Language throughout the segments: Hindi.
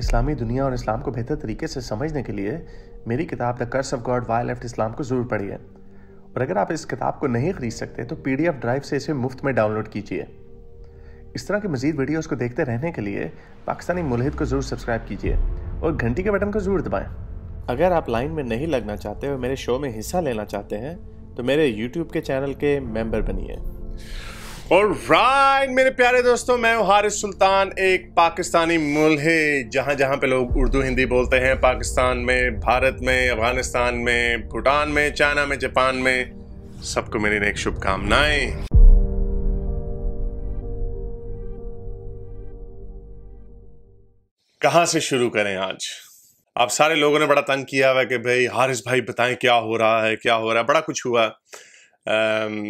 इस्लामी दुनिया और इस्लाम को बेहतर तरीके से समझने के लिए मेरी किताब the curse of God why left Islam को ज़रूर पढ़िए और अगर आप इस किताब को नहीं खरीद सकते तो पी ड्राइव से इसे मुफ्त में डाउनलोड कीजिए इस तरह के मजीद वीडियोज़ को देखते रहने के लिए पाकिस्तानी मुलहद को ज़रूर सब्सक्राइब कीजिए और घंटी के बटन को ज़रूर दबाएँ अगर आप लाइन में नहीं लगना चाहते और मेरे शो में हिस्सा लेना चाहते हैं तो मेरे यूट्यूब के चैनल के मेंबर बनिए और राइट मेरे प्यारे दोस्तों मैं हारिस सुल्तान एक पाकिस्तानी है जहां जहां पे लोग उर्दू हिंदी बोलते हैं पाकिस्तान में भारत में अफगानिस्तान में भूटान में चाइना में जापान में सबको मेरी नेक शुभकामनाएं कहाँ से शुरू करें आज आप सारे लोगों ने बड़ा तंग किया हुआ कि भाई हारिस भाई बताएं क्या हो रहा है क्या हो रहा है बड़ा कुछ हुआ आम,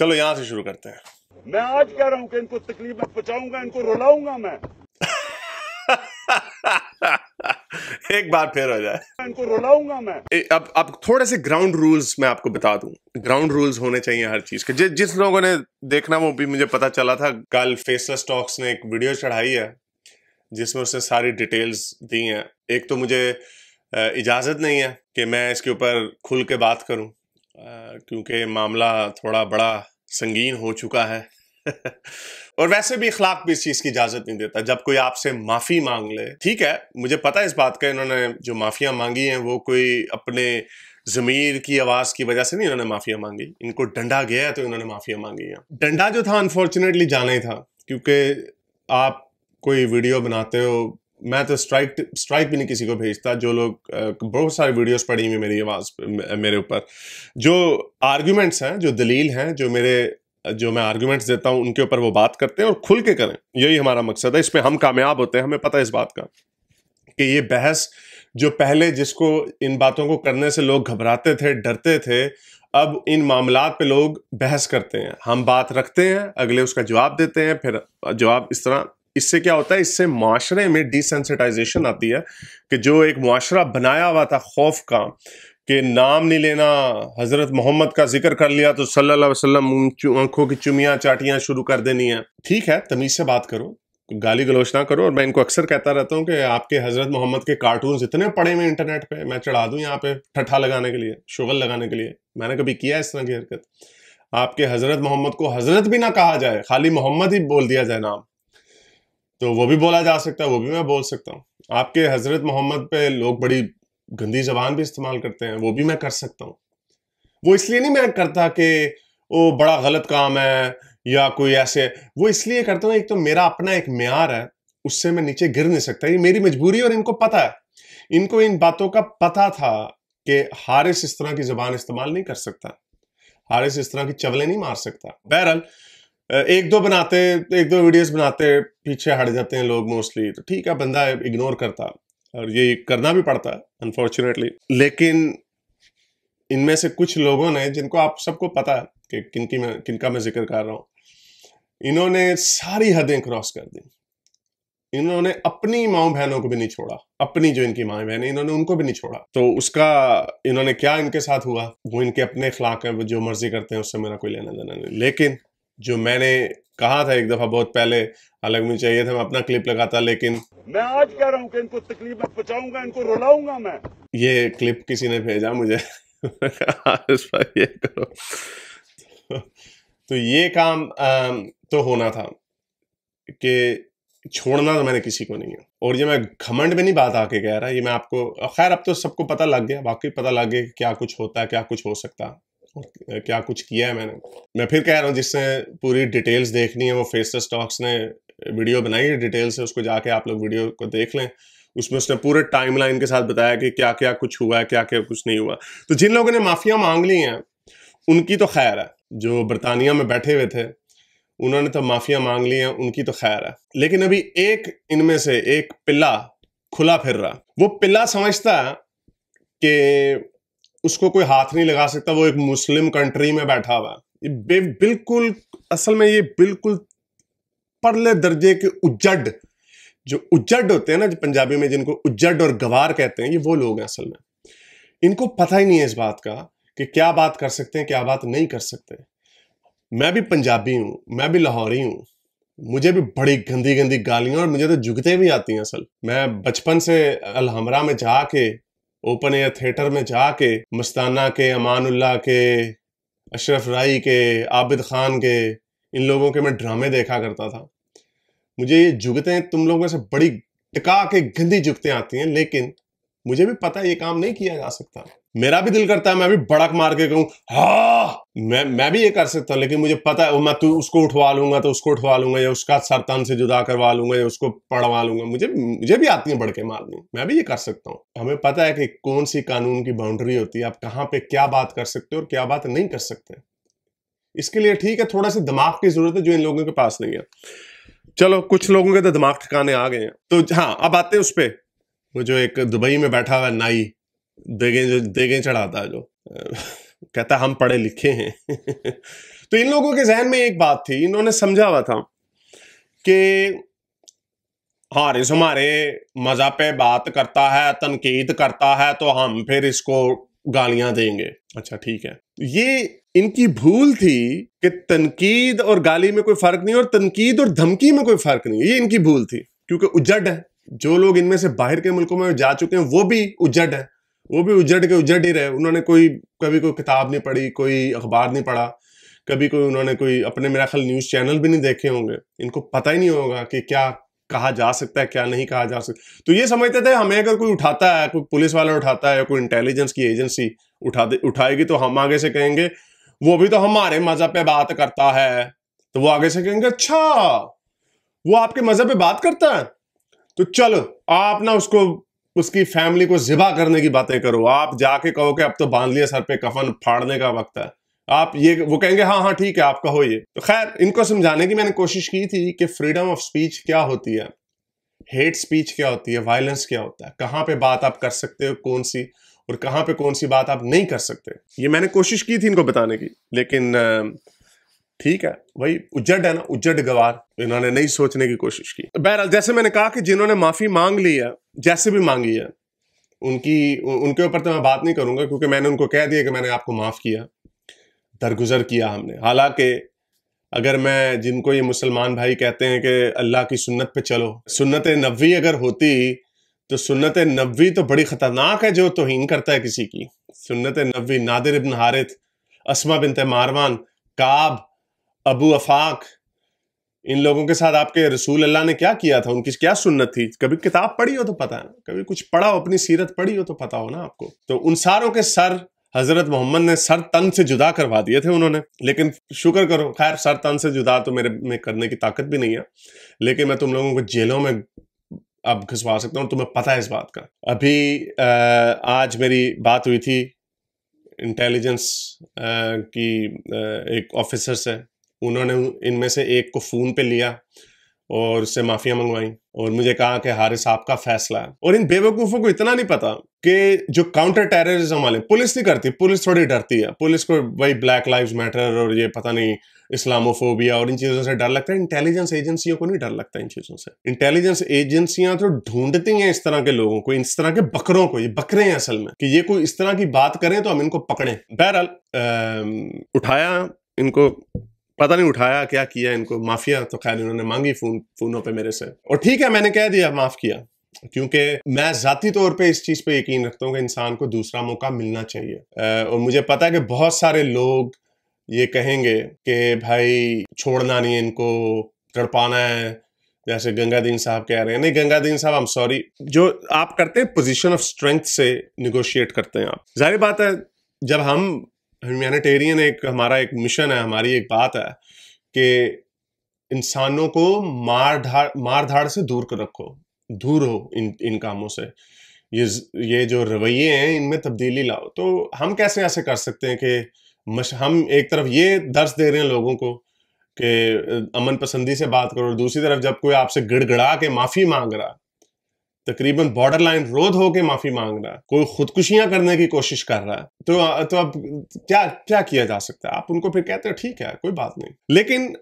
चलो यहाँ से शुरू करते हैं मैं आज कह रहा हूँ कि इनको तकलीफ में पहुंचाऊंगा इनको रुलाऊंगा मैं एक बार फिर हो जाए इनको रुलाऊंगा मैं ए, अब अब थोड़े से ग्राउंड रूल्स मैं आपको बता दूं ग्राउंड रूल्स होने चाहिए हर चीज के जि, जिस लोगों ने देखना वो भी मुझे पता चला था कल फेसलेस टॉक्स ने एक वीडियो चढ़ाई है जिसमें उसने सारी डिटेल्स दी हैं एक तो मुझे इजाजत नहीं है कि मैं इसके ऊपर खुल के बात करूं क्योंकि मामला थोड़ा बड़ा संगीन हो चुका है और वैसे भी इखलाक भी इस चीज़ की इजाज़त नहीं देता जब कोई आपसे माफ़ी मांग ले ठीक है मुझे पता है इस बात का इन्होंने जो माफ़ियाँ मांगी हैं वो कोई अपने ज़मीर की आवाज़ की वजह से नहीं इन्होंने माफ़ियाँ मांगी इनको डंडा गया है तो इन्होंने माफ़ियाँ मांगी हैं डंडा जो था अनफॉर्चुनेटली जाना ही था क्योंकि आप कोई वीडियो बनाते हो मैं तो स्ट्राइक स्ट्राइक भी नहीं किसी को भेजता जो लोग बहुत सारे वीडियोस पड़ी हुई मेरी आवाज़ मेरे ऊपर जो आर्ग्यूमेंट्स हैं जो दलील हैं जो मेरे जो मैं आर्ग्यूमेंट्स देता हूँ उनके ऊपर वो बात करते हैं और खुल के करें यही हमारा मकसद है इसमें हम कामयाब होते हैं हमें पता है इस बात का कि ये बहस जो पहले जिसको इन बातों को करने से लोग घबराते थे डरते थे अब इन मामला पे लोग बहस करते हैं हम बात रखते हैं अगले उसका जवाब देते हैं फिर जवाब इस तरह इससे क्या होता है इससे माशरे में डिसेंसिटाइजेशन आती है कि जो एक माशरा बनाया हुआ था खौफ का कि नाम नहीं लेना हज़रत मोहम्मद का जिक्र कर लिया तो सल्लल्लाहु अलैहि वसल्लम आंखों की चुमियाँ चाटियाँ शुरू कर देनी है ठीक है तमीज़ से बात करो गाली गलोचना करो और मैं इनको अक्सर कहता रहता हूँ कि आपके हज़रत मोहम्मद के कार्टून इतने पड़े हुए इंटरनेट पर मैं चढ़ा दूँ यहाँ पे ठट्ठा लगाने के लिए शुगल लगाने के लिए मैंने कभी किया है इस तरह की हरकत आपके हज़रत मोहम्मद को हज़रत भी ना कहा जाए खाली मोहम्मद ही बोल दिया जाए नाम तो वो भी बोला जा सकता है वो भी मैं बोल सकता हूँ आपके हज़रत मोहम्मद पे लोग बड़ी गंदी जबान भी इस्तेमाल करते हैं वो भी मैं कर सकता हूँ वो इसलिए नहीं मैं करता कि वो बड़ा गलत काम है या कोई ऐसे वो इसलिए करता हूँ एक तो मेरा अपना एक मैार है उससे मैं नीचे गिर नहीं सकता ये मेरी मजबूरी और इनको पता है इनको इन बातों का पता था कि हारिस इस तरह की जबान इस्तेमाल नहीं कर सकता हारिस इस तरह की चवलें नहीं मार सकता बहरहाल एक दो बनाते एक दो वीडियोस बनाते पीछे हट जाते हैं लोग मोस्टली तो ठीक है बंदा इग्नोर करता और ये करना भी पड़ता है अनफॉर्चुनेटली लेकिन इनमें से कुछ लोगों ने जिनको आप सबको पता है कि किनकी मैं किनका मैं जिक्र कर रहा हूँ इन्होंने सारी हदें क्रॉस कर दी इन्होंने अपनी माओ बहनों को भी नहीं छोड़ा अपनी जो इनकी बहन है इन्होंने उनको भी नहीं छोड़ा तो उसका इन्होंने क्या इनके साथ हुआ वो इनके अपने अखलाक है वो जो मर्जी करते हैं उससे मेरा कोई लेना देना नहीं लेकिन जो मैंने कहा था एक दफा बहुत पहले अलग में चाहिए था मैं अपना क्लिप लगाता लेकिन मैं आज कह रहा हूँ कि इनको तकलीफ में पहुंचाऊंगा इनको रुलाऊंगा मैं ये क्लिप किसी ने भेजा मुझे ये करो तो ये काम तो होना था कि छोड़ना तो मैंने किसी को नहीं है और ये मैं घमंड में नहीं बात आके कह रहा ये मैं आपको खैर अब तो सबको पता लग गया बाकी पता लग गया कि क्या कुछ होता है क्या कुछ हो सकता क्या कुछ किया है मैंने मैं फिर कह रहा हूँ जिससे पूरी डिटेल्स देखनी है वो फेसर स्टॉक्स ने वीडियो बनाई है डिटेल्स है उसको जाके आप लोग वीडियो को देख लें उसमें उसने पूरे टाइमलाइन के साथ बताया कि क्या क्या कुछ हुआ है क्या क्या कुछ नहीं हुआ तो जिन लोगों ने माफ़ियाँ मांग ली हैं उनकी तो खैर है जो बरतानिया में बैठे हुए थे उन्होंने तो माफ़ियाँ मांग ली हैं उनकी तो खैर है लेकिन अभी एक इनमें से एक पिल्ला खुला फिर रहा वो पिल्ला समझता कि उसको कोई हाथ नहीं लगा सकता वो एक मुस्लिम कंट्री में बैठा हुआ है ये बिल्कुल असल में ये बिल्कुल परले दर्जे के उज्जड जो उज्जड होते हैं ना जो पंजाबी में जिनको उज्जड और गवार कहते हैं ये वो लोग हैं असल में इनको पता ही नहीं है इस बात का कि क्या बात कर सकते हैं क्या बात नहीं कर सकते मैं भी पंजाबी हूँ मैं भी लाहौरी हूँ मुझे भी बड़ी गंदी गंदी गालियां और मुझे तो जुगते भी आती हैं असल मैं बचपन से अलहमरा में जाके ओपन एयर थिएटर में जाके मस्ताना के अमानुल्ला के अशरफ राई के आबिद खान के इन लोगों के मैं ड्रामे देखा करता था मुझे ये जुगतें तुम लोगों से बड़ी टिका के गंदी जुगतें आती हैं लेकिन मुझे भी पता ये काम नहीं किया जा सकता मेरा भी दिल करता है मैं भी बड़क मार के कहूँ हा मैं मैं भी ये कर सकता हूँ लेकिन मुझे पता है मैं तू उसको उठवा लूंगा तो उसको उठवा लूंगा या उसका सरतन से जुदा करवा लूंगा या उसको पढ़वा लूंगा मुझे मुझे भी आती है बड़के मारनी मैं भी ये कर सकता हूँ हमें पता है कि कौन सी कानून की बाउंड्री होती है आप कहाँ पे क्या बात कर सकते हो और क्या बात नहीं कर सकते इसके लिए ठीक है थोड़ा सा दिमाग की जरूरत है जो इन लोगों के पास नहीं है चलो कुछ लोगों के तो दिमाग ठिकाने आ गए हैं तो हाँ अब आते हैं उस पर वो जो एक दुबई में बैठा हुआ नाई देगे जो देगे चढ़ाता है जो कहता हम पढ़े लिखे हैं तो इन लोगों के जहन में एक बात थी इन्होंने समझा हुआ था कि हारिस हमारे मज़ा पे बात करता है तनकीद करता है तो हम फिर इसको गालियां देंगे अच्छा ठीक है ये इनकी भूल थी कि तनकीद और गाली में कोई फ़र्क नहीं और तनकीद और धमकी में कोई फ़र्क नहीं ये इनकी भूल थी क्योंकि उजड है जो लोग इनमें से बाहर के मुल्कों में जा चुके हैं वो भी उजड है वो भी उजड़ के उजड़ ही रहे उन्होंने कोई कभी कोई किताब नहीं पढ़ी कोई अखबार नहीं पढ़ा कभी कोई उन्होंने कोई अपने मेरा ख्याल न्यूज़ चैनल भी नहीं देखे होंगे इनको पता ही नहीं होगा कि क्या कहा जा सकता है क्या नहीं कहा जा सकता तो ये समझते थे हमें अगर कोई उठाता है कोई पुलिस वाला उठाता है या कोई इंटेलिजेंस की एजेंसी उठा दे उठाएगी तो हम आगे से कहेंगे वो भी तो हमारे मज़हब पे बात करता है तो वो आगे से कहेंगे अच्छा वो आपके मज़हब पे बात करता है तो चलो आप ना उसको उसकी फैमिली को जिबा करने की बातें करो आप जाके कहो कि अब तो बांध लिया सर पे कफन फाड़ने का वक्त है आप ये वो कहेंगे हाँ हाँ ठीक है आप कहो ये तो खैर इनको समझाने की मैंने कोशिश की थी कि फ्रीडम ऑफ स्पीच क्या होती है हेट स्पीच क्या होती है वायलेंस क्या होता है कहाँ पे बात आप कर सकते हो कौन सी और कहाँ पे कौन सी बात आप नहीं कर सकते ये मैंने कोशिश की थी इनको बताने की लेकिन ठीक है भाई उज्जड है ना उज्जड गवार इन्होंने नहीं सोचने की कोशिश की बहरहाल जैसे मैंने कहा कि जिन्होंने माफी मांग ली है जैसे भी मांगी है उनकी उनके ऊपर तो मैं बात नहीं करूंगा क्योंकि मैंने उनको कह दिया कि मैंने आपको माफ़ किया दरगुजर किया हमने हालांकि अगर मैं जिनको ये मुसलमान भाई कहते हैं कि अल्लाह की सुन्नत पे चलो सुन्नत नबी अगर होती तो सुन्नत नबी तो बड़ी ख़तरनाक है जो तोहन करता है किसी की सुन्नत नबी नादिर इबन हारिथ असमा बिन तमारवान काब अबू अफाक इन लोगों के साथ आपके रसूल अल्लाह ने क्या किया था उनकी क्या सुन्नत थी कभी किताब पढ़ी हो तो पता है ना कभी कुछ पढ़ा हो अपनी सीरत पढ़ी हो तो पता हो ना आपको तो उन सारों के सर हजरत मोहम्मद ने सर तन से जुदा करवा दिए थे उन्होंने लेकिन शुक्र करो खैर सर तन से जुदा तो मेरे में करने की ताकत भी नहीं है लेकिन मैं तुम लोगों को जेलों में अब घुसवा सकता हूँ तुम्हें पता है इस बात का अभी आज मेरी बात हुई थी इंटेलिजेंस की एक ऑफिसर से उन्होंने इनमें से एक को फ़ोन पे लिया और उससे माफिया मंगवाई और मुझे कहा कि हारिस आपका फैसला है और इन बेवकूफ़ों को इतना नहीं पता कि जो काउंटर टेररिज्म वाले पुलिस नहीं करती पुलिस थोड़ी डरती है पुलिस को भाई ब्लैक लाइव मैटर और ये पता नहीं इस्लामोफोबिया और इन चीज़ों से डर लगता है इंटेलिजेंस एजेंसियों को नहीं डर लगता इन चीज़ों से इंटेलिजेंस एजेंसियां तो ढूंढती हैं इस तरह के लोगों को इस तरह के बकरों को ये बकरे हैं असल में कि ये कोई इस तरह की बात करें तो हम इनको पकड़ें बहरहाल उठाया इनको पता नहीं उठाया क्या किया इनको माफिया तो खैर इन्होंने मांगी फोन फोनों पे मेरे से और ठीक है मैंने कह दिया माफ किया क्योंकि मैं ज़ाती तौर पे इस चीज़ पे यकीन रखता हूँ कि इंसान को दूसरा मौका मिलना चाहिए और मुझे पता है कि बहुत सारे लोग ये कहेंगे कि भाई छोड़ना नहीं इनको तड़पाना है जैसे गंगा दीन साहब कह रहे हैं नहीं गंगा दीन साहब आई एम सॉरी जो आप करते हैं पोजीशन ऑफ स्ट्रेंथ से निगोशिएट करते हैं आप जाहिर बात है जब हम ह्यूमैनिटेरियन एक हमारा एक मिशन है हमारी एक बात है कि इंसानों को मार धाड़ मार धाड़ से दूर कर रखो दूर हो इन इन कामों से ये ये जो रवैये हैं इनमें तब्दीली लाओ तो हम कैसे ऐसे कर सकते हैं कि हम एक तरफ ये दर्श दे रहे हैं लोगों को कि अमन पसंदी से बात करो दूसरी तरफ जब कोई आपसे गिड़गड़ा के माफ़ी मांग रहा तकरीबन बॉर्डर लाइन रोध होके माफी मांग रहा है कोई खुदकुशियां करने की कोशिश कर रहा है तो तो अब क्या क्या किया जा सकता है आप उनको फिर कहते हो ठीक है कोई बात नहीं लेकिन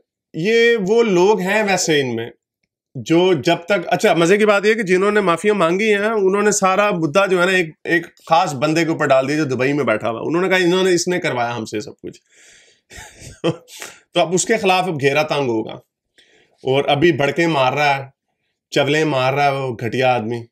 ये वो लोग हैं वैसे इनमें जो जब तक अच्छा मजे की बात यह कि जिन्होंने माफिया मांगी हैं उन्होंने सारा मुद्दा जो है ना एक एक खास बंदे के ऊपर डाल दिया जो दुबई में बैठा हुआ उन्होंने कहा इन्होंने इसने करवाया हमसे सब कुछ तो अब उसके खिलाफ अब घेरा तंग होगा और अभी भड़के मार रहा है चवलें मार रहा है वो घटिया आदमी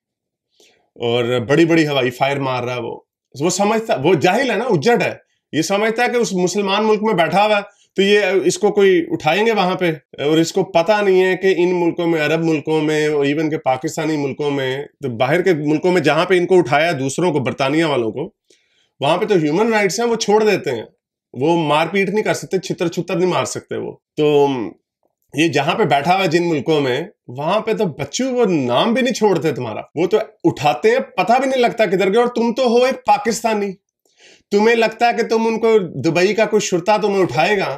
और बड़ी बड़ी हवाई फायर मार रहा है वो वो समझता वो जाहिल है ना उज्जट है ये समझता है कि उस मुसलमान मुल्क में बैठा हुआ है तो ये इसको कोई उठाएंगे वहां पे और इसको पता नहीं है कि इन मुल्कों में अरब मुल्कों में और इवन के पाकिस्तानी मुल्कों में तो बाहर के मुल्कों में जहां पे इनको उठाया दूसरों को बरतानिया वालों को वहां पे तो ह्यूमन राइट्स हैं वो छोड़ देते हैं वो मारपीट नहीं कर सकते छितर छुतर नहीं मार सकते वो तो ये जहां पे बैठा हुआ जिन मुल्कों में वहां पे तो बच्चों वो नाम भी नहीं छोड़ते तुम्हारा वो तो उठाते हैं पता भी नहीं लगता किधर गए और तुम तो हो एक पाकिस्तानी तुम्हें लगता है कि तुम उनको दुबई का कोई शुरता तुम्हें उठाएगा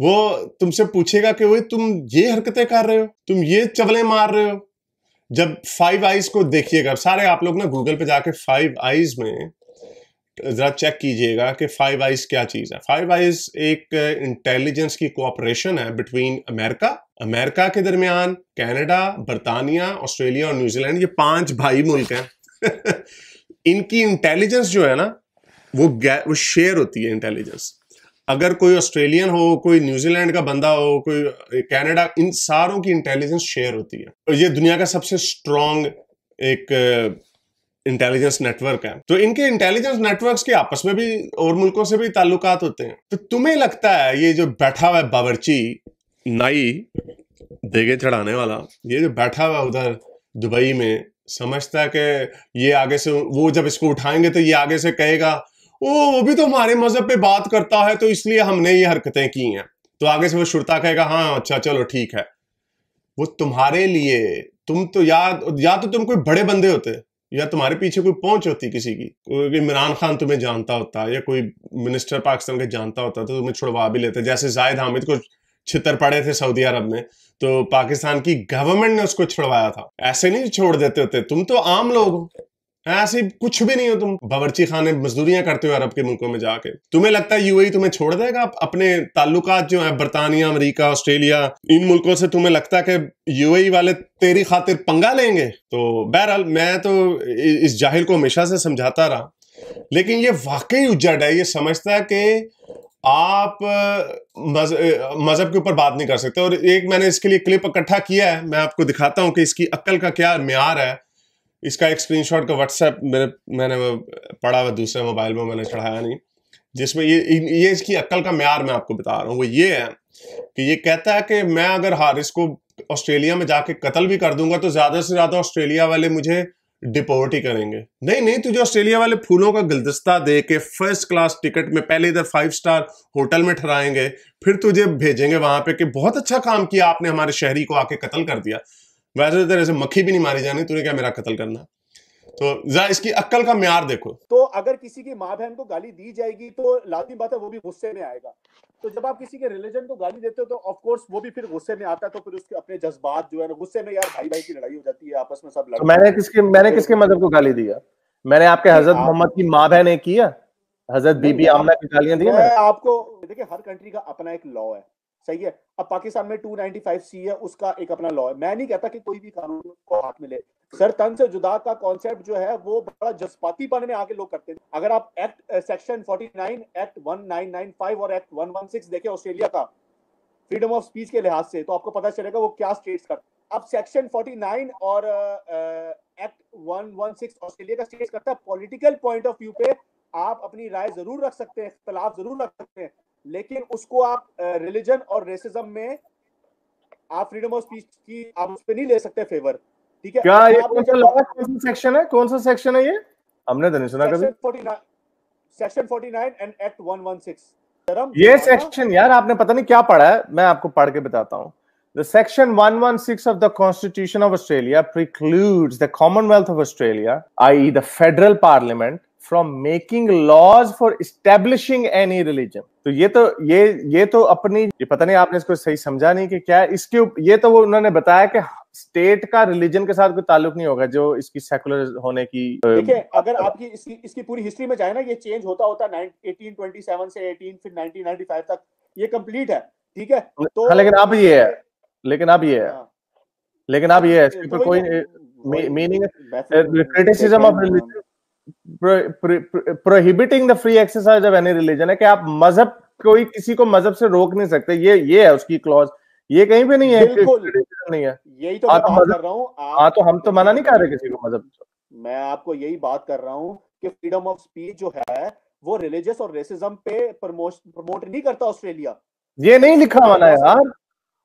वो तुमसे पूछेगा कि वही तुम ये हरकतें कर रहे हो तुम ये चवले मार रहे हो जब फाइव आईज को देखिएगा सारे आप लोग ना गूगल पे जाके फाइव आईज में જરા ચેક કીજીયેગા કે 5アイ ઝ ક્યા ચીઝ હૈ 5アイ ઝ એક ઇન્ટેલિજન્સ કી કોઓપરેશન હૈ બીટવીન અમેરિકા અમેરિકા કે દરम्यान કેનેડા બ્રતાનિયા ઓસ્ટ્રેલિયા ઓર ન્યુઝીલેન્ડ યે પાંચ ભાઈ મુલક હૈ ઇનકી ઇન્ટેલિજન્સ જો હે ના વો વો શેર હોતી હૈ ઇન્ટેલિજન્સ અગર કોઈ ઓસ્ટ્રેલિયન હો કોઈ ન્યુઝીલેન્ડ કા બંદા હો કોઈ કેનેડા ઇન સારો કી ઇન્ટેલિજન્સ શેર હોતી હૈ તો યે દુનિયા કા સબસે સ્ટ્રોંગ એક इंटेलिजेंस नेटवर्क है तो इनके इंटेलिजेंस नेटवर्क के आपस में भी और मुल्कों से भी ताल्लुकात होते हैं तो तुम्हें लगता है ये जो बैठा हुआ बावरची नाई देगे चढ़ाने वाला ये जो बैठा हुआ उधर दुबई में समझता है कि ये आगे से वो जब इसको उठाएंगे तो ये आगे से कहेगा ओ वो भी तो हमारे मजहब पे बात करता है तो इसलिए हमने ये हरकतें की हैं तो आगे से वो शुरता कहेगा हाँ अच्छा चलो ठीक है वो तुम्हारे लिए तुम तो या या तो तुम कोई बड़े बंदे होते या तुम्हारे पीछे कोई पहुंच होती किसी की इमरान खान तुम्हें जानता होता या कोई मिनिस्टर पाकिस्तान का जानता होता तो तुम्हें छुड़वा भी लेते जैसे जायद हामिद को छितर पड़े थे सऊदी अरब में तो पाकिस्तान की गवर्नमेंट ने उसको छुड़वाया था ऐसे नहीं छोड़ देते होते तुम तो आम लोग हो ऐसे कुछ भी नहीं हो तुम बावरची खाने मजदूरियां करते हो अरब के मुल्कों में जाके तुम्हें लगता है यूएई e तुम्हें छोड़ देगा अपने ताल्लुकात जो है बरतानिया अमेरिका ऑस्ट्रेलिया इन मुल्कों से तुम्हें लगता है कि यूएई e वाले तेरी खातिर पंगा लेंगे तो बहरहाल मैं तो इस जाहिल को हमेशा से समझाता रहा लेकिन ये वाकई उजड़ है ये समझता है कि आप मजहब के ऊपर बात नहीं कर सकते और एक मैंने इसके लिए क्लिप इकट्ठा किया है मैं आपको दिखाता हूं कि इसकी अक्ल का क्या म्यार है इसका एक स्क्रीन का व्हाट्सएप मेरे मैंने पढ़ा हुआ दूसरे मोबाइल में मैंने चढ़ाया नहीं जिसमें ये ये इसकी अक्ल का मैार मैं आपको बता रहा हूँ वो ये है कि ये कहता है कि मैं अगर हारिस को ऑस्ट्रेलिया में जाके कत्ल भी कर दूंगा तो ज़्यादा से ज़्यादा ऑस्ट्रेलिया वाले मुझे डिपोर्ट ही करेंगे नहीं नहीं तुझे ऑस्ट्रेलिया वाले फूलों का गुलदस्ता दे के फर्स्ट क्लास टिकट में पहले इधर फाइव स्टार होटल में ठहराएंगे फिर तुझे भेजेंगे वहां पे कि बहुत अच्छा काम किया आपने हमारे शहरी को आके कत्ल कर दिया वैसे तो तेरे से मक्खी भी नहीं मारी जानी तूने क्या मेरा कत्ल करना तो जा इसकी अक्ल का म्यार देखो तो अगर किसी की माँ बहन को गाली दी जाएगी तो लाजमी बात है वो भी गुस्से में आएगा तो जब आप किसी के रिलीजन को गाली देते हो तो ऑफ कोर्स वो भी फिर गुस्से में आता है तो फिर उसके अपने जज्बात जो है ना गुस्से में यार भाई भाई की लड़ाई हो जाती है आपस में सब लड़ तो मैंने किसके मैंने किसके मजहब को गाली दिया मैंने आपके हजरत मोहम्मद की माँ बहन ने किया हजरत बीबी आमना की गालियां दी आपको देखिए हर कंट्री का अपना एक लॉ है सही है अब पाकिस्तान में 295 सी है उसका एक अपना लॉ है मैं नहीं कहता कि कोई भी कानून को हाथ मिले सर तन से जुदा का कॉन्सेप्ट जो है वो बड़ा जज्बातीपन में आके लोग करते हैं अगर आप एक्ट सेक्शन 49 एक्ट 1995 और एक्ट 116 देखें ऑस्ट्रेलिया का फ्रीडम ऑफ स्पीच के लिहाज से तो आपको पता चलेगा वो क्या स्टेट्स करते हैं अब सेक्शन 49 और एक्ट uh, 116 ऑस्ट्रेलिया का स्टेट करता है पॉलिटिकल पॉइंट ऑफ व्यू पे आप अपनी राय जरूर रख सकते हैं इख्तलाफ जरूर रख सकते हैं लेकिन उसको आप रिलीजन और रेसिज्म में आप फ्रीडम ऑफ स्पीच की आप उस पर नहीं ले सकते फेवर ठीक है क्या ये कौन सा सेक्शन है कौन सा सेक्शन है ये हमने तो नहीं सुना कभी सेक्शन 49 एंड एक्ट 116 ये सेक्शन यार आपने पता नहीं क्या पढ़ा है मैं आपको पढ़ के बताता हूँ The section 116 of the Constitution of Australia precludes the Commonwealth of Australia, i.e., the federal parliament, from making laws for establishing any religion तो ये तो ये ये तो अपनी ये पता नहीं आपने इसको सही समझा नहीं कि क्या इसके ये तो वो उन्होंने बताया कि स्टेट का रिलीजन के साथ कोई ताल्लुक नहीं होगा जो इसकी सेकुलर होने की देखिए अगर आपकी इसकी इसकी पूरी हिस्ट्री में जाए ना ये चेंज होता होता 1827 से 18 फिर 1995 तक ये कंप्लीट है ठीक है तो हाँ, लेकिन अब ये है लेकिन अब ये है हाँ। लेकिन अब ये है इस पर तो तो कोई meaning criticism of religion prohibiting the free exercise of any religion है कि आप मजहब कोई किसी को मजहब से रोक नहीं सकते ये ये है उसकी क्लॉज ये कहीं पे नहीं है नहीं है यही तो मैं हाँ तो कर रहा हूँ हाँ तो हम तो मना नहीं कर रहे किसी को मजहब मैं आपको यही बात कर रहा हूँ कि फ्रीडम ऑफ स्पीच जो है वो रिलीजियस और रेसिज्म पे प्रमोट नहीं करता ऑस्ट्रेलिया ये नहीं लिखा हुआ ना यार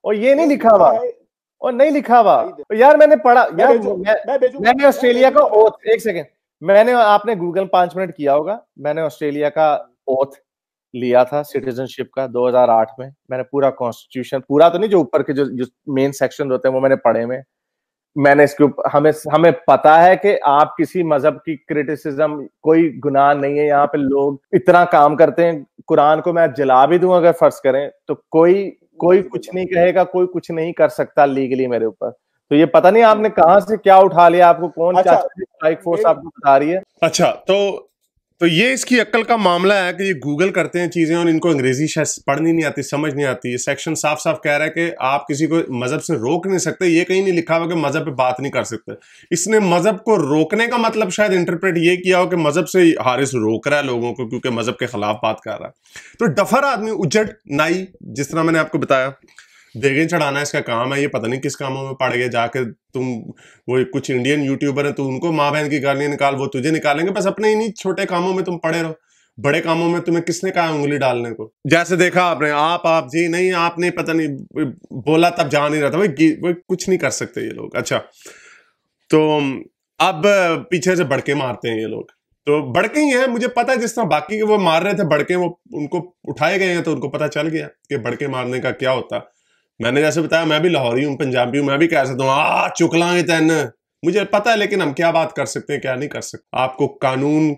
और ये नहीं लिखा हुआ और नहीं लिखा हुआ यार मैंने पढ़ा यार ऑस्ट्रेलिया का ओथ एक सेकेंड मैंने आपने गूगल पांच मिनट किया होगा मैंने ऑस्ट्रेलिया का ओथ लिया था सिटीजनशिप का 2008 में मैंने पूरा कॉन्स्टिट्यूशन पूरा तो नहीं जो ऊपर के जो जो मेन सेक्शन होते हैं वो मैंने पढ़े में मैंने इसके ऊपर हमें हमें पता है कि आप किसी मजहब की क्रिटिसिज्म कोई गुनाह नहीं है यहाँ पे लोग इतना काम करते हैं कुरान को मैं जला भी दू अगर फर्ज करें तो कोई कोई कुछ नहीं कहेगा कोई कुछ नहीं कर सकता लीगली मेरे ऊपर तो ये पता नहीं आपने कहा से क्या उठा लिया आपको कौन अच्छा, फोर्स आपको बता रही है अच्छा तो तो ये इसकी अक्ल का मामला है कि ये गूगल करते हैं चीज़ें और इनको अंग्रेजी शायद पढ़नी नहीं आती समझ नहीं आती ये सेक्शन साफ साफ कह रहा है कि आप किसी को मज़हब से रोक नहीं सकते ये कहीं नहीं लिखा हुआ कि मज़हब पे बात नहीं कर सकते इसने मज़हब को रोकने का मतलब शायद इंटरप्रेट ये किया हो कि मज़हब से हारिस रोक रहा है लोगों को क्योंकि मज़हब के खिलाफ बात कर रहा है तो डफर आदमी उजट नाई जिस तरह मैंने आपको बताया देगे चढ़ाना इसका काम है ये पता नहीं किस कामों में पड़ गया जाके तुम वो कुछ इंडियन यूट्यूबर हैं तो उनको माँ बहन की गालियाँ निकाल वो तुझे निकालेंगे बस अपने इन्हीं छोटे कामों में तुम पड़े रहो बड़े कामों में तुम्हें किसने कहा उंगली डालने को जैसे देखा आपने आप आप जी नहीं आपने पता नहीं बोला तब जा नहीं रहा था भाई भाई कुछ नहीं कर सकते ये लोग अच्छा तो अब पीछे से बड़के मारते हैं ये लोग तो बड़के ही हैं मुझे पता है जिस तरह बाकी के वो मार रहे थे बड़के वो उनको उठाए गए हैं तो उनको पता चल गया कि बड़के मारने का क्या होता मैंने जैसे बताया मैं भी लाहौरी हूँ पंजाबी हूँ मैं भी कह सकता हूँ आ चुक लांगे तेन मुझे पता है लेकिन हम क्या बात कर सकते हैं क्या नहीं कर सकते आपको कानून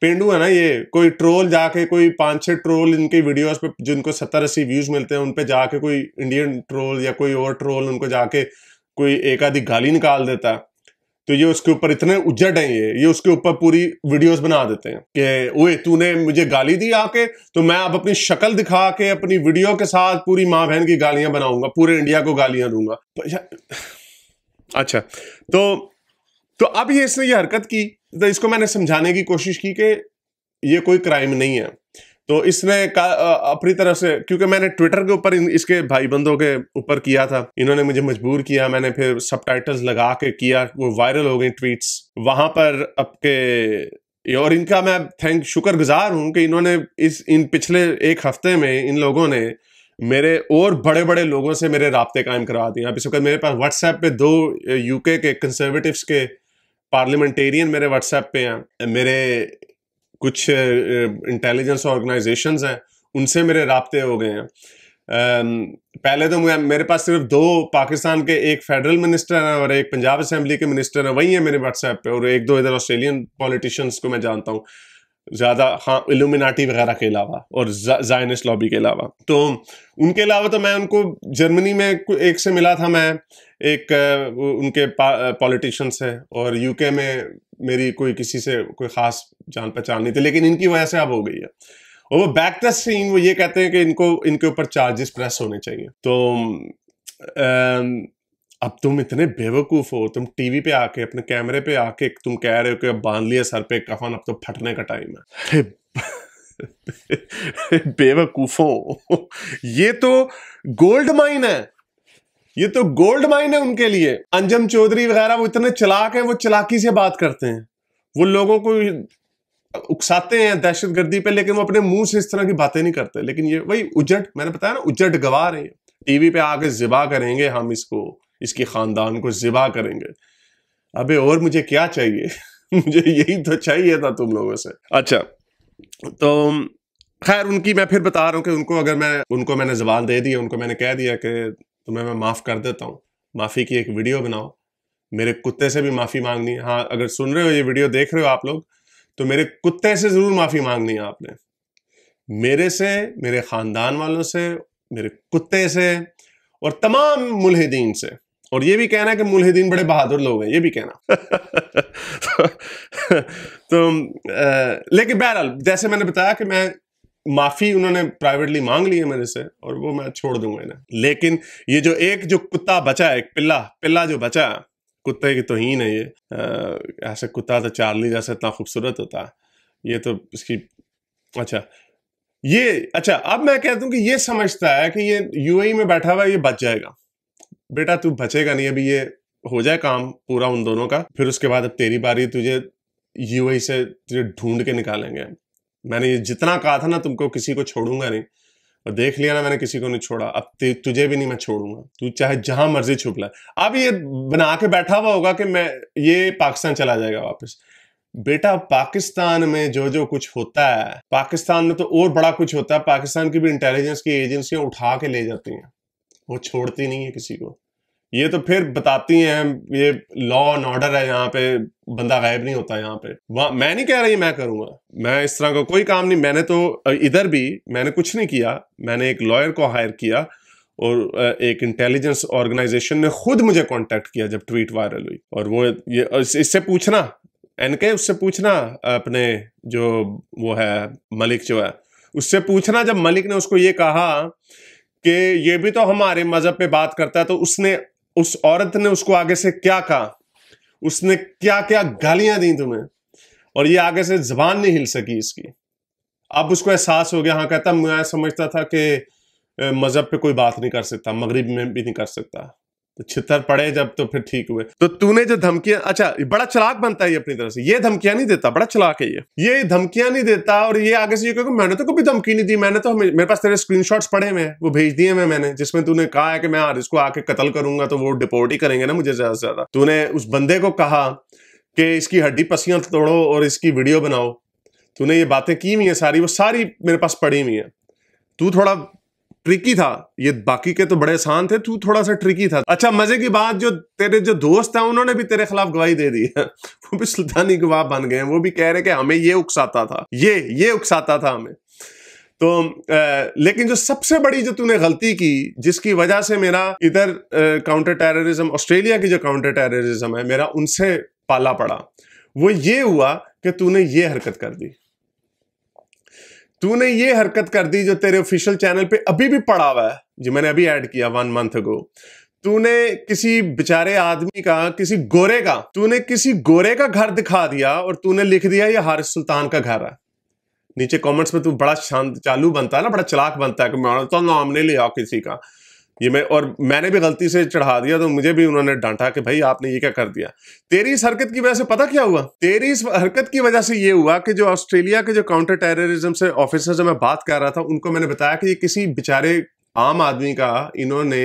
पेंडू है ना ये कोई ट्रोल जाके कोई पांच छह ट्रोल इनके वीडियोस पे जिनको सत्तर अस्सी व्यूज मिलते हैं उन पे जाके कोई इंडियन ट्रोल या कोई और ट्रोल उनको जाके कोई एक आधी गाली निकाल देता है तो ये उसके ऊपर इतने उज्जट हैं ये ये उसके ऊपर पूरी वीडियोस बना देते हैं कि ओए तूने मुझे गाली दी आके तो मैं आप अपनी शक्ल दिखा के अपनी वीडियो के साथ पूरी माँ बहन की गालियां बनाऊंगा पूरे इंडिया को गालियां दूंगा अच्छा तो तो अब ये इसने ये हरकत की तो इसको मैंने समझाने की कोशिश की कि ये कोई क्राइम नहीं है तो इसने अपनी तरफ से क्योंकि मैंने ट्विटर के ऊपर इसके भाई बंदों के ऊपर किया था इन्होंने मुझे मजबूर किया मैंने फिर सब लगा के किया वो वायरल हो गई ट्वीट्स वहां पर आपके और इनका मैं थैंक शुक्र गुजार हूं कि इन्होंने इस इन पिछले एक हफ्ते में इन लोगों ने मेरे और बड़े बड़े लोगों से मेरे रबते कायम करवा दिए आप इस वक्त मेरे पास व्हाट्सएप पे दो यूके के कंजर्वेटिव के पार्लियामेंटेरियन मेरे व्हाट्सएप पे हैं मेरे कुछ इंटेलिजेंस ऑर्गेनाइजेशन हैं उनसे मेरे रबते हो गए हैं पहले तो मेरे पास सिर्फ दो पाकिस्तान के एक फेडरल मिनिस्टर हैं और एक पंजाब असम्बली के मिनिस्टर हैं वही हैं मेरे व्हाट्सएप पे और एक दो इधर ऑस्ट्रेलियन पॉलिटिशियंस को मैं जानता हूँ ज़्यादा हाँ एलुमिनाटी वगैरह के अलावा और जायनिस लॉबी के अलावा तो उनके अलावा तो मैं उनको जर्मनी में एक से मिला था मैं एक उनके पॉलिटिशन से और यूके में मेरी कोई किसी से कोई खास जान पहचान नहीं थी लेकिन इनकी वजह से अब हो गई है और वो बैक द सीन वो ये कहते हैं कि इनको इनके ऊपर चार्जेस प्रेस होने चाहिए तो अब तुम इतने बेवकूफ़ हो तुम टीवी पे आके अपने कैमरे पे आके तुम कह रहे हो कि अब बांध लिया सर पे कफन अब तो फटने का टाइम है बेवकूफ़ों ये तो गोल्ड माइन है ये तो गोल्ड माइन है उनके लिए अंजम चौधरी वगैरह वो इतने चलाक हैं वो चलाकी से बात करते हैं वो लोगों को उकसाते हैं दहशत गर्दी पर लेकिन वो अपने मुंह से इस तरह की बातें नहीं करते लेकिन ये वही उजट मैंने बताया ना उजट गवा रहे हैं टीवी पे आके जिबा करेंगे हम इसको इसकी खानदान को जिबा करेंगे अबे और मुझे क्या चाहिए मुझे यही तो चाहिए था तुम लोगों से अच्छा तो खैर उनकी मैं फिर बता रहा हूँ कि उनको अगर मैं उनको मैंने जबान दे दी उनको मैंने कह दिया कि तुम्हें तो मैं माफ़ कर देता हूँ माफ़ी की एक वीडियो बनाओ मेरे कुत्ते से भी माफ़ी मांगनी है हाँ अगर सुन रहे हो ये वीडियो देख रहे हो आप लोग तो मेरे कुत्ते से ज़रूर माफ़ी मांगनी है आपने मेरे से मेरे ख़ानदान वालों से मेरे कुत्ते से और तमाम मुलहिदीन से और ये भी कहना कि मुलहिदीन बड़े बहादुर लोग हैं ये भी कहना तो, तो लेकिन बहरहाल जैसे मैंने बताया कि मैं माफ़ी उन्होंने प्राइवेटली मांग ली है मेरे से और वो मैं छोड़ दूंगा इन्हें लेकिन ये जो एक जो कुत्ता बचा है एक पिल्ला पिल्ला जो बचा कुत्ते की नहीं तो है ऐसे कुत्ता तो चार्ली जैसा इतना खूबसूरत होता है ये तो इसकी अच्छा ये अच्छा अब मैं कहता हूँ कि ये समझता है कि ये यूएई e में बैठा हुआ ये बच जाएगा बेटा तू बचेगा नहीं अभी ये हो जाए काम पूरा उन दोनों का फिर उसके बाद अब तेरी बारी तुझे यूएई e से तुझे ढूंढ के निकालेंगे मैंने जितना कहा था ना तुमको किसी को छोड़ूंगा नहीं और देख लिया ना मैंने किसी को नहीं छोड़ा अब तुझे भी नहीं मैं छोड़ूंगा तू चाहे जहां मर्जी छुप ला अब ये बना के बैठा हुआ होगा कि मैं ये पाकिस्तान चला जाएगा वापस बेटा पाकिस्तान में जो जो कुछ होता है पाकिस्तान में तो और बड़ा कुछ होता है पाकिस्तान की भी इंटेलिजेंस की एजेंसियां उठा के ले जाती हैं वो छोड़ती नहीं है किसी को ये तो फिर बताती हैं ये लॉ एंड ऑर्डर है यहाँ पे बंदा गायब नहीं होता यहाँ पे वहाँ मैं नहीं कह रही मैं करूँगा मैं इस तरह का कोई काम नहीं मैंने तो इधर भी मैंने कुछ नहीं किया मैंने एक लॉयर को हायर किया और एक इंटेलिजेंस ऑर्गेनाइजेशन ने खुद मुझे कांटेक्ट किया जब ट्वीट वायरल हुई और वो ये इससे पूछना एन के उससे पूछना अपने जो वो है मलिक जो है उससे पूछना जब मलिक ने उसको ये कहा कि ये भी तो हमारे मज़हब पे बात करता है तो उसने उस औरत ने उसको आगे से क्या कहा उसने क्या क्या गालियां दी तुम्हें और ये आगे से जबान नहीं हिल सकी इसकी अब उसको एहसास हो गया हाँ कहता मैं समझता था कि मज़हब पे कोई बात नहीं कर सकता मगरिब में भी नहीं कर सकता तो छितर पड़े जब तो फिर ठीक हुए तो तूने जो धमकियां अच्छा बड़ा चलाक बनता है ये अपनी तरह से ये धमकियां नहीं देता बड़ा चलाक है ये ये धमकियां नहीं देता और ये आगे से ये क्योंकि मैंने तो कभी धमकी नहीं दी मैंने तो मेरे पास तेरे स्क्रीनशॉट्स पड़े हुए हैं वो भेज दिए मैं मैंने जिसमें तूने कहा है कि मैं इसको आके कतल करूंगा तो वो डिपोर्ट ही करेंगे ना मुझे ज्यादा से ज्यादा तूने उस बंदे को कहा कि इसकी हड्डी पसियां तोड़ो और इसकी वीडियो बनाओ तूने ये बातें की हुई है सारी वो सारी मेरे पास पड़ी हुई है तू थोड़ा ट्रिकी था ये बाकी के तो बड़े आसान थे तू थोड़ा सा ट्रिकी था अच्छा मजे की बात जो तेरे जो दोस्त हैं उन्होंने भी तेरे खिलाफ गवाही दे दी है वो भी सुल्तानी गवाह बन गए हैं वो भी कह रहे कि हमें ये उकसाता था ये ये उकसाता था हमें तो आ, लेकिन जो सबसे बड़ी जो तूने गलती की जिसकी वजह से मेरा इधर काउंटर टेररिज्म ऑस्ट्रेलिया की जो काउंटर टेररिज्म है मेरा उनसे पाला पड़ा वो ये हुआ कि तूने ये हरकत कर दी तूने ये हरकत कर दी जो तेरे ऑफिशियल चैनल पे अभी भी पड़ा हुआ है जो मैंने अभी ऐड किया वन मंथ अगो तूने किसी बेचारे आदमी का किसी गोरे का तूने किसी गोरे का घर दिखा दिया और तूने लिख दिया ये हारिस सुल्तान का घर है नीचे कमेंट्स में तू बड़ा शांत चालू बनता है ना बड़ा चलाक बनता है कि मैं तो नाम नहीं लिया किसी का ये मैं और मैंने भी गलती से चढ़ा दिया तो मुझे भी उन्होंने डांटा कि भाई आपने ये क्या कर दिया तेरी इस हरकत की वजह से पता क्या हुआ तेरी इस हरकत की वजह से ये हुआ कि जो ऑस्ट्रेलिया के जो काउंटर टेररिज्म से ऑफिसर जो मैं बात कर रहा था उनको मैंने बताया कि ये किसी बेचारे आम आदमी का इन्होंने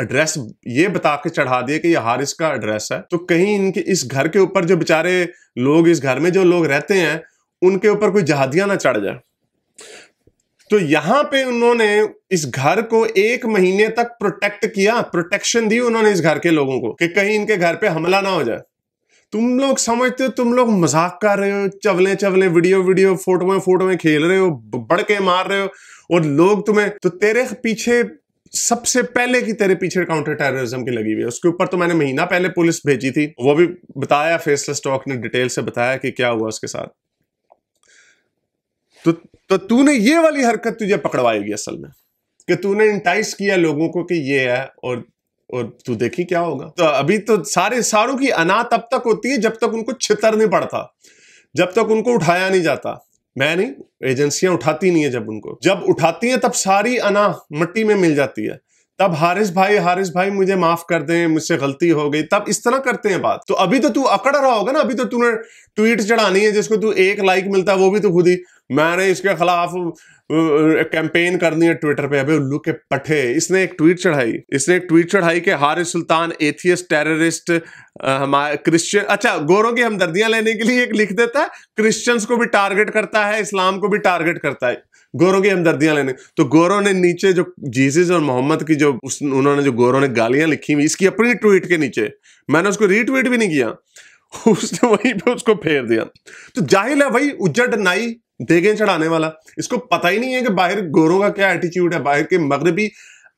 एड्रेस ये बता के चढ़ा दिया कि ये हारिस का एड्रेस है तो कहीं इनके इस घर के ऊपर जो बेचारे लोग इस घर में जो लोग रहते हैं उनके ऊपर कोई जहादियां ना चढ़ जाए तो यहां पे उन्होंने इस घर को एक महीने तक प्रोटेक्ट किया प्रोटेक्शन दी उन्होंने इस घर के लोगों को कि कहीं इनके घर पे हमला ना हो जाए तुम लोग समझते हो तुम लोग मजाक कर रहे हो चवले चवले वीडियो वीडियो फोटो में फोटो में खेल रहे हो बड़के मार रहे हो और लोग तुम्हें तो तेरे पीछे सबसे पहले की तेरे पीछे काउंटर टेररिज्म की लगी हुई है उसके ऊपर तो मैंने महीना पहले पुलिस भेजी थी वो भी बताया फेसलेस टॉक ने डिटेल से बताया कि क्या हुआ उसके साथ तो तो तूने ये वाली हरकत तुझे पकड़वाएगी असल में कि तूने इंटाइस किया लोगों को कि ये है और और तू देखी क्या होगा तो अभी तो सारे सारों की अना तब तक होती है जब तक उनको छितर नहीं पड़ता जब तक उनको उठाया नहीं जाता मैं नहीं एजेंसियां उठाती नहीं है जब उनको जब उठाती है तब सारी अना मट्टी में मिल जाती है तब हारिस भाई हारिस भाई मुझे माफ कर दें मुझसे गलती हो गई तब इस तरह करते हैं बात तो अभी तो तू अकड़ रहा होगा ना अभी तो तूने ट्वीट चढ़ानी है जिसको तू एक लाइक मिलता है वो भी तो खुद ही मैंने इसके खिलाफ कैंपेन करनी है ट्विटर पे अबे उल्लू के पठे इसने एक ट्वीट चढ़ाई इसने एक ट्वीट चढ़ाई कि हारिस सुल्तान एथियस टेररिस्ट हमारे क्रिश्चियन अच्छा गोरों की हमदर्दियां लेने के लिए एक लिख देता है क्रिश्चियंस को भी टारगेट करता है इस्लाम को भी टारगेट करता है गोरों की हमदर्दियां लेने तो गोरों ने नीचे जो जीसस और मोहम्मद की जो उस उन्होंने जो गोरों ने गालियां लिखी हुई इसकी अपनी ट्वीट के नीचे मैंने उसको रीट्वीट भी नहीं किया उसने वहीं पे उसको फेर दिया तो जाहिल है भाई उजड़ नाई देखें चढ़ाने वाला इसको पता ही नहीं है कि बाहर गोरों का क्या एटीट्यूड है बाहर के मगरबी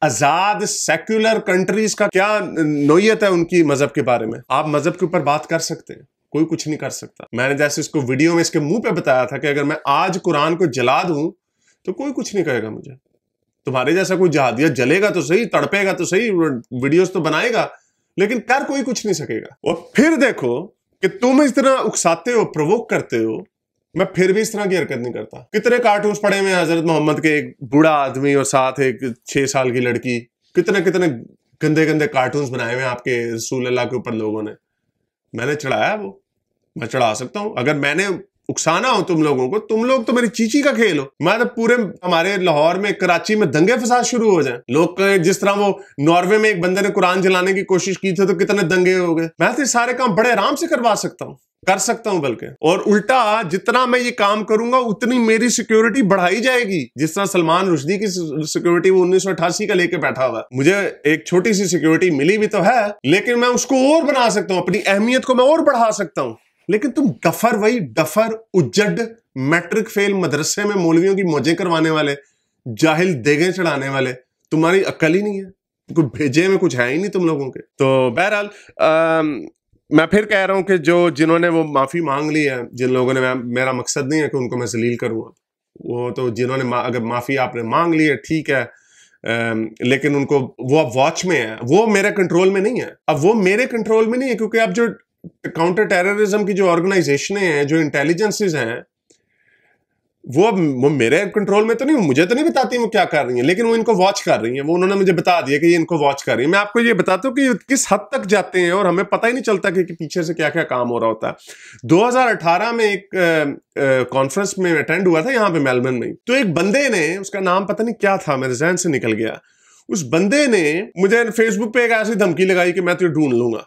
आजाद सेक्युलर कंट्रीज का क्या नोयत है उनकी मजहब के बारे में आप मजहब के ऊपर बात कर सकते हैं कोई कुछ नहीं कर सकता मैंने जैसे इसको वीडियो में इसके मुंह पे बताया था कि अगर मैं आज कुरान को जला दूं तो कोई कुछ नहीं कहेगा मुझे तुम्हारे जैसा कोई जहादिया जलेगा तो सही तड़पेगा तो सही वीडियोस तो बनाएगा लेकिन कर कोई कुछ नहीं सकेगा और फिर देखो कि तुम इस तरह उकसाते हो प्रवोक करते हो मैं फिर भी इस तरह की हरकत नहीं करता कितने कार्टून पड़े हुए हजरत मोहम्मद के एक बूढ़ा आदमी और साथ एक छह साल की लड़की कितने कितने गंदे गंदे कार्टून बनाए हुए हैं आपके रसूल अल्लाह के ऊपर लोगों ने मैंने चढ़ाया वो मैं चढ़ा सकता हूँ अगर मैंने उकसाना हो तुम लोगों को तुम लोग तो मेरी चीची का खेल हो मैं तो पूरे हमारे लाहौर में कराची में दंगे फसाद शुरू हो जाए लोग कहें जिस तरह वो नॉर्वे में एक बंदे ने कुरान जलाने की कोशिश की थी तो कितने दंगे हो गए मैं तो सारे काम बड़े आराम से करवा सकता हूँ कर सकता हूं बल्कि और उल्टा जितना मैं ये काम करूंगा उतनी मेरी सिक्योरिटी बढ़ाई जाएगी जिस तरह सलमान रुशदी की सिक्योरिटी वो उन्नीस का लेके बैठा हुआ मुझे एक छोटी सी सिक्योरिटी मिली भी तो है लेकिन मैं उसको और बना सकता हूं अपनी अहमियत को मैं और बढ़ा सकता हूं लेकिन तुम डफर वही डफर उज्जड मैट्रिक फेल मदरसे में मौलवियों की मौजें करवाने वाले जाहिल देगे चढ़ाने वाले तुम्हारी अक्ल ही नहीं है कुछ भेजे में कुछ है ही नहीं तुम लोगों के तो बहरहाल मैं फिर कह रहा हूँ कि जो जिन्होंने वो माफ़ी मांग ली है जिन लोगों ने मेरा मकसद नहीं है कि उनको मैं जलील करूँगा वो तो जिन्होंने मा, अगर माफ़ी आपने मांग ली है ठीक है आ, लेकिन उनको वो अब वॉच में है वो मेरे कंट्रोल में नहीं है अब वो मेरे कंट्रोल में नहीं है क्योंकि अब जो काउंटर टेररिज्म की जो ऑर्गेनाइजेशनें हैं जो इंटेलिजेंसेज हैं वो अब वो मेरे कंट्रोल में तो नहीं मुझे तो नहीं बताती वो क्या कर रही है लेकिन वो इनको वॉच कर रही है वो उन्होंने मुझे बता दिया कि ये इनको वॉच कर रही है मैं आपको ये बताता हूँ कि किस हद तक जाते हैं और हमें पता ही नहीं चलता कि, कि पीछे से क्या क्या काम हो रहा होता है 2018 में एक कॉन्फ्रेंस में अटेंड हुआ था यहाँ पे मेलबर्न में तो एक बंदे ने उसका नाम पता नहीं क्या था मेरे जहन से निकल गया उस बंदे ने मुझे फेसबुक पे एक ऐसी धमकी लगाई कि मैं तुझे तो ढूंढ लूंगा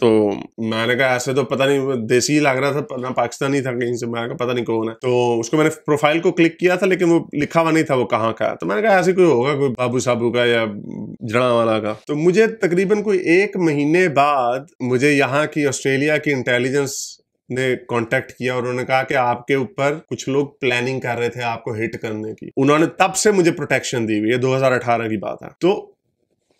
तो मैंने कहा ऐसे तो पता नहीं देसी लग रहा था ना पाकिस्तानी था कहीं से मैंने कहा पता नहीं कौन है तो उसको मैंने प्रोफाइल को क्लिक किया था लेकिन वो लिखा हुआ नहीं था वो कहाँ का तो मैंने कहा ऐसे कोई होगा कोई बाबू साबू का या जड़ा वाला का तो मुझे तकरीबन कोई एक महीने बाद मुझे यहाँ की ऑस्ट्रेलिया की इंटेलिजेंस ने कांटेक्ट किया और उन्होंने कहा कि आपके ऊपर कुछ लोग प्लानिंग कर रहे थे आपको हिट करने की उन्होंने तब से मुझे प्रोटेक्शन दी हुई है 2018 की बात है तो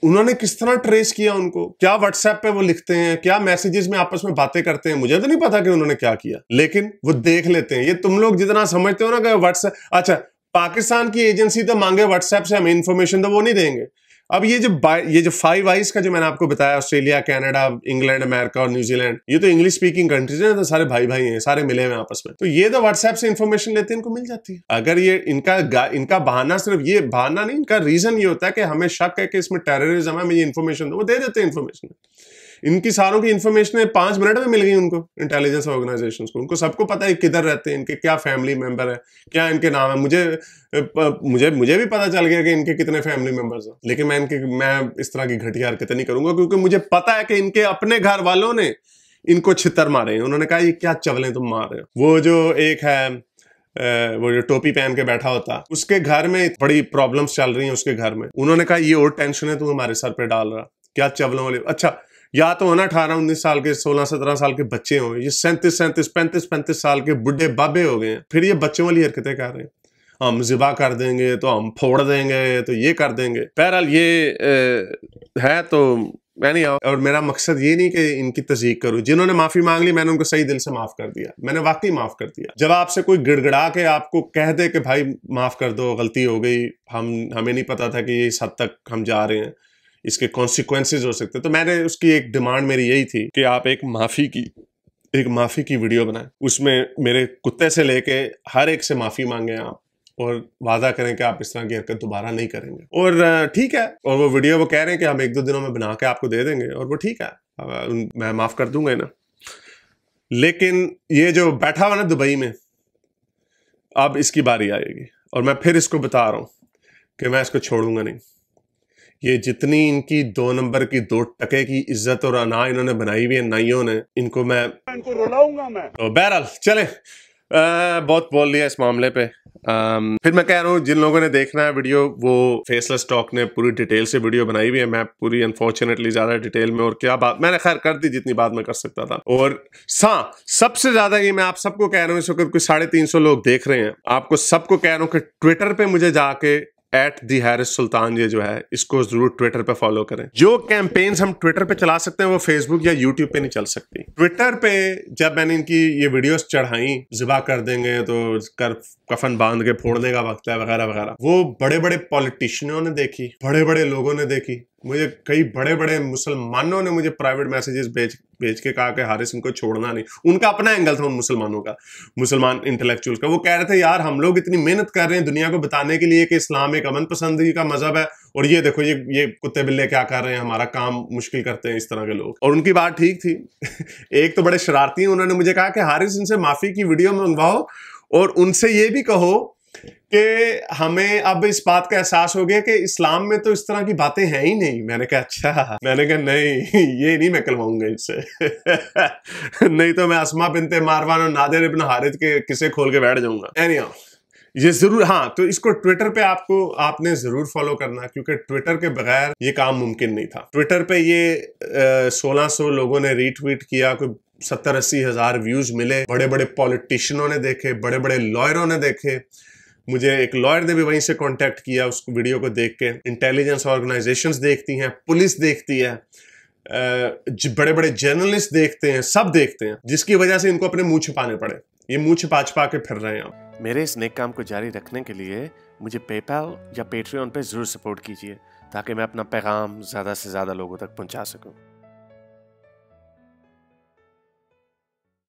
उन्होंने किस तरह ट्रेस किया उनको क्या व्हाट्सएप पे वो लिखते हैं क्या मैसेजेस में आपस में बातें करते हैं मुझे तो नहीं पता कि उन्होंने क्या किया लेकिन वो देख लेते हैं ये तुम लोग जितना समझते हो ना कि व्हाट्सएप अच्छा पाकिस्तान की एजेंसी तो मांगे व्हाट्सएप से हमें इन्फॉर्मेशन तो वो नहीं देंगे अब ये जो ये जो फाइव आइज का जो मैंने आपको बताया ऑस्ट्रेलिया कनाडा इंग्लैंड अमेरिका और न्यूजीलैंड ये तो इंग्लिश स्पीकिंग कंट्रीज है तो सारे भाई भाई हैं सारे मिले हुए आपस में तो ये तो व्हाट्सएप से इन्फॉर्मेशन लेते हैं इनको मिल जाती है अगर ये इनका इनका बहाना सिर्फ ये बहाना नहीं इनका रीजन ये होता है कि हमें शक है कि इसमें टेररिज्म है मैं ये इन्फॉर्मेशन दो वो दे देते हैं इन्फॉर्मेशन इनकी सारों की इन्फॉर्मेशन पांच मिनट में मिल गई उनको इंटेलिजेंस ऑर्गेनाइजेशन को उनको सबको पता है किधर रहते हैं इनके क्या फैमिली मेंबर है क्या इनके नाम है मुझे मुझे मुझे भी पता चल गया कि इनके कितने फैमिली मेंबर्स हैं लेकिन मैं इनके मैं इस तरह की घटिया हरकतें नहीं करूंगा क्योंकि मुझे पता है कि इनके अपने घर वालों ने इनको छितर मारे हैं उन्होंने कहा ये क्या चवलें तुम मार रहे हो वो जो एक है वो जो टोपी पहन के बैठा होता उसके घर में बड़ी प्रॉब्लम्स चल रही हैं उसके घर में उन्होंने कहा ये और टेंशन है तू हमारे सर पे डाल रहा क्या चवलों वाले अच्छा या तो है ना अठारह उन्नीस साल के सोलह सत्रह साल के बच्चे हों ये सैंतीस सैंतीस पैंतीस पैंतीस साल के बुढ़े बाबे हो गए हैं फिर ये बच्चों वाली हरकतें कर रहे हैं हम जिबा कर देंगे तो हम फोड़ देंगे तो ये कर देंगे बहरहाल ये ए, है तो मैं मैंने और मेरा मकसद ये नहीं कि इनकी तस्दीक करूं जिन्होंने माफी मांग ली मैंने उनको सही दिल से माफ कर दिया मैंने वाकई माफ कर दिया जब आपसे कोई गिड़गड़ा के आपको कह दे कि भाई माफ कर दो गलती हो गई हम हमें नहीं पता था कि ये हद तक हम जा रहे हैं इसके कॉन्सिक्वेंसेज हो सकते हैं तो मैंने उसकी एक डिमांड मेरी यही थी कि आप एक माफ़ी की एक माफ़ी की वीडियो बनाएं उसमें मेरे कुत्ते से लेके हर एक से माफ़ी मांगे आप और वादा करें कि आप इस तरह की हरकत दोबारा नहीं करेंगे और ठीक है और वो वीडियो वो कह रहे हैं कि हम एक दो दिनों में बना के आपको दे देंगे और वो ठीक है मैं माफ़ कर दूंगा ना लेकिन ये जो बैठा हुआ ना दुबई में अब इसकी बारी आएगी और मैं फिर इसको बता रहा हूँ कि मैं इसको छोड़ूंगा नहीं ये जितनी इनकी दो नंबर की दो टके की इज्जत और अना इन्होंने बनाई हुई है नाइयों ने इनको मैं इनको रुलाऊंगा मैं तो बहरहाल चले आ, बहुत बोल लिया इस मामले पे Um, फिर मैं कह रहा हूँ जिन लोगों ने देखना है वीडियो वो फेसलेस टॉक ने पूरी डिटेल से वीडियो बनाई हुई है मैं पूरी अनफॉर्चुनेटली ज़्यादा डिटेल में और क्या बात मैंने खैर कर दी जितनी बात मैं कर सकता था और हाँ सबसे ज़्यादा ये मैं आप सबको कह रहा हूँ इस वक्त कोई साढ़े तीन सौ लोग देख रहे हैं आपको सबको कह रहा हूँ कि ट्विटर पर मुझे जाके एट दी हैरिस सुल्तान ये जो है इसको जरूर ट्विटर पे फॉलो करें जो कैंपेन्स हम ट्विटर पे चला सकते हैं वो फेसबुक या यूट्यूब पे नहीं चल सकती ट्विटर पे जब मैंने इनकी ये वीडियोस चढ़ाई जिबा कर देंगे तो कर कफन बांध के फोड़ने का वक्त है वगैरह वगैरह वो बड़े बड़े पॉलिटिशियनों ने देखी बड़े बड़े लोगों ने देखी मुझे कई बड़े बड़े मुसलमानों ने मुझे प्राइवेट मैसेजेस भेज भेज के कहा कि हारिस इनको छोड़ना नहीं उनका अपना एंगल था उन मुसलमानों का मुसलमान इंटेलेक्चुअल का वो कह रहे थे यार हम लोग इतनी मेहनत कर रहे हैं दुनिया को बताने के लिए कि इस्लाम एक अमन पसंदगी का मजहब है और ये देखो ये ये कुत्ते बिल्ले क्या कर रहे हैं हमारा काम मुश्किल करते हैं इस तरह के लोग और उनकी बात ठीक थी एक तो बड़े शरारती हैं उन्होंने मुझे कहा कि हारिस इनसे माफी की वीडियो मंगवाओ और उनसे ये भी कहो कि हमें अब इस बात का एहसास हो गया कि इस्लाम में तो इस तरह की बातें हैं ही नहीं मैंने कहा अच्छा मैंने कहा नहीं ये नहीं मैं कलवाऊंगा इससे नहीं तो मैं असमा बिनते मारवान और नादिर इबन हारिद के किसे खोल के बैठ जाऊंगा एनी ये जरूर हाँ तो इसको ट्विटर पे आपको आपने जरूर फॉलो करना क्योंकि ट्विटर के बगैर ये काम मुमकिन नहीं था ट्विटर पे ये सोलह सो लोगों ने रीट्वीट किया कोई सत्तर अस्सी हजार व्यूज मिले बड़े बड़े पॉलिटिशियनों ने देखे बड़े बड़े लॉयरों ने देखे मुझे एक लॉयर ने भी वहीं से कांटेक्ट किया उस वीडियो को देख के इंटेलिजेंस ऑर्गेनाइजेशंस देखती हैं पुलिस देखती है बड़े बड़े जर्नलिस्ट देखते हैं सब देखते हैं जिसकी वजह से इनको अपने मुंह छुपाने पड़े ये मुंह छिपा छिपा के फिर रहे हैं मेरे इस नेक काम को जारी रखने के लिए मुझे पेपैल या पेट्रियन पे ज़रूर सपोर्ट कीजिए ताकि मैं अपना पैगाम ज़्यादा से ज़्यादा लोगों तक पहुंचा सकूं